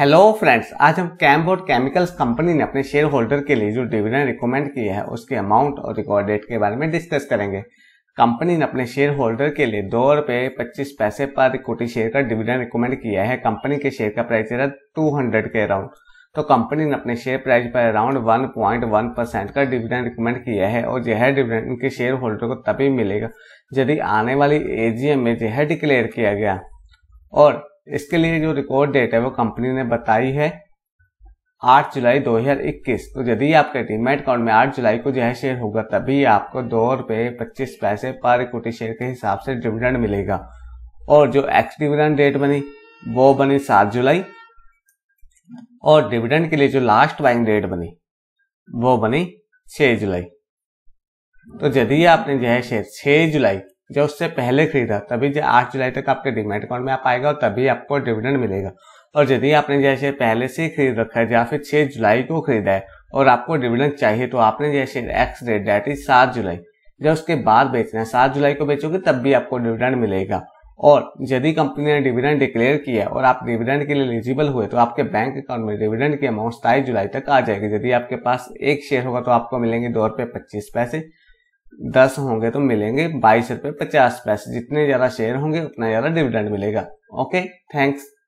hello friends आज हम कैमबोर्ड chemicals company ने अपने शेयर होल्डर के लिए जो डिविडेंड रिकमेंड किया है उसके अमाउंट और रिकॉर्ड डेट के बारे में डिस्कस करेंगे कंपनी ने अपने शेयर होल्डर के लिए दो रुपये पच्चीस पैसे पर कोटी शेयर का डिविडेंड रिकमेंड किया है कंपनी के शेयर का प्राइस रहा टू हंड्रेड के अराउंड तो कंपनी ने अपने शेयर प्राइस पर around one point one percent का डिविडेंड रिकमेंड किया है और यह डिविडेंड उनके शेयर होल्डर को तभी मिलेगा यदि आने वाली एजीएम में यह डिक्लेयर किया गया और इसके लिए जो रिकॉर्ड डेट है वो कंपनी ने बताई है 8 जुलाई 2021 तो यदि आपके डीमेट अकाउंट में 8 जुलाई को जो है शेयर होगा तभी आपको दो रुपये पच्चीस पैसे पर इक्विटी शेयर के हिसाब से डिविडेंड मिलेगा और जो एक्स डिविडेंड डेट बनी वो बनी 7 जुलाई और डिविडेंड के लिए जो लास्ट बाइंग डेट बनी वो बनी 6 जुलाई तो यदि आपने जो है शेयर छह जुलाई जो उससे पहले खरीदा तभी जो आठ जुलाई तक आपके डिमेट अकाउंट में आप आएगा और तभी आपको डिविडेंड मिलेगा और यदि आपने जैसे पहले से खरीद रखा है या फिर छह जुलाई को खरीदा है और आपको डिविडेंड चाहिए तो आपने जैसे एक्स डेट डेट इज सात जुलाई जब उसके बाद बेचना है सात जुलाई को बेचोगे तब भी आपको डिविडेंड मिलेगा और यदि कंपनी ने डिविडेंड डिक्लेयर किया और आप डिविडेंड के लिए एलिजिबल हुए तो आपके बैंक अकाउंट में डिविडेंड की अमाउंट सताईस जुलाई तक आ जाएगी यदि आपके पास एक शेयर होगा तो आपको मिलेंगे दो रुपये पच्चीस पैसे दस होंगे तो मिलेंगे बाईस रुपए पचास पैसे जितने ज़्यादा शेयर होंगे उतना ज़्यादा डिविडेंड मिलेगा ओके थैंक्स